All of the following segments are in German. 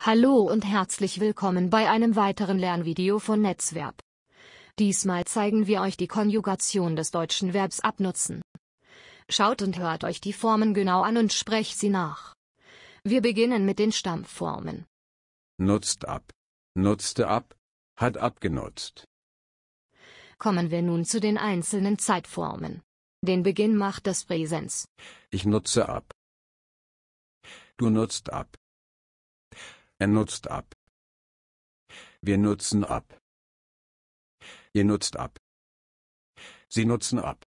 Hallo und herzlich willkommen bei einem weiteren Lernvideo von Netzverb. Diesmal zeigen wir euch die Konjugation des deutschen Verbs abnutzen. Schaut und hört euch die Formen genau an und sprecht sie nach. Wir beginnen mit den Stammformen. Nutzt ab. Nutzte ab. Hat abgenutzt. Kommen wir nun zu den einzelnen Zeitformen. Den Beginn macht das Präsens. Ich nutze ab. Du nutzt ab. Er nutzt ab. Wir nutzen ab. Ihr nutzt ab. Sie nutzen ab.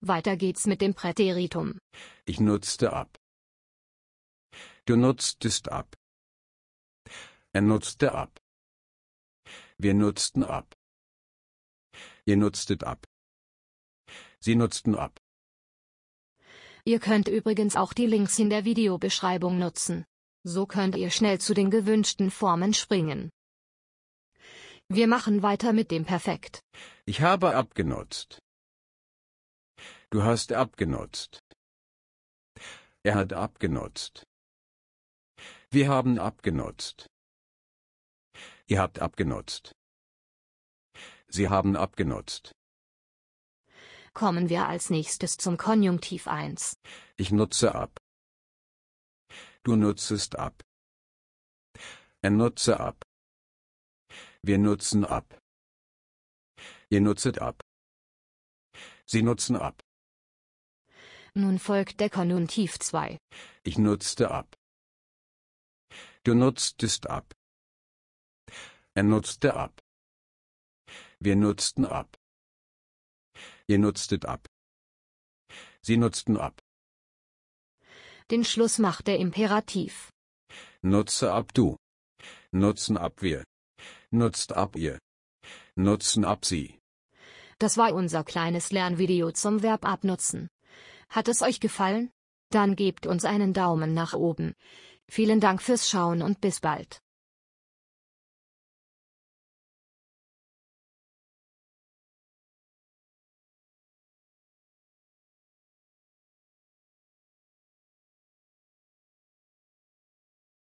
Weiter geht's mit dem Präteritum. Ich nutzte ab. Du nutztest ab. Er nutzte ab. Wir nutzten ab. Ihr nutztet ab. Sie nutzten ab. Ihr könnt übrigens auch die Links in der Videobeschreibung nutzen. So könnt ihr schnell zu den gewünschten Formen springen. Wir machen weiter mit dem Perfekt. Ich habe abgenutzt. Du hast abgenutzt. Er hat abgenutzt. Wir haben abgenutzt. Ihr habt abgenutzt. Sie haben abgenutzt. Kommen wir als nächstes zum Konjunktiv 1. Ich nutze ab. Du nutzest ab. Er nutze ab. Wir nutzen ab. Ihr nutzet ab. Sie nutzen ab. Nun folgt der Konjunktiv 2. Ich nutzte ab. Du nutztest ab. Er nutzte ab. Wir nutzten ab. Ihr nutztet ab. Sie nutzten ab. Den Schluss macht der Imperativ. Nutze ab du. Nutzen ab wir. Nutzt ab ihr. Nutzen ab sie. Das war unser kleines Lernvideo zum Verb abnutzen. Hat es euch gefallen? Dann gebt uns einen Daumen nach oben. Vielen Dank fürs Schauen und bis bald.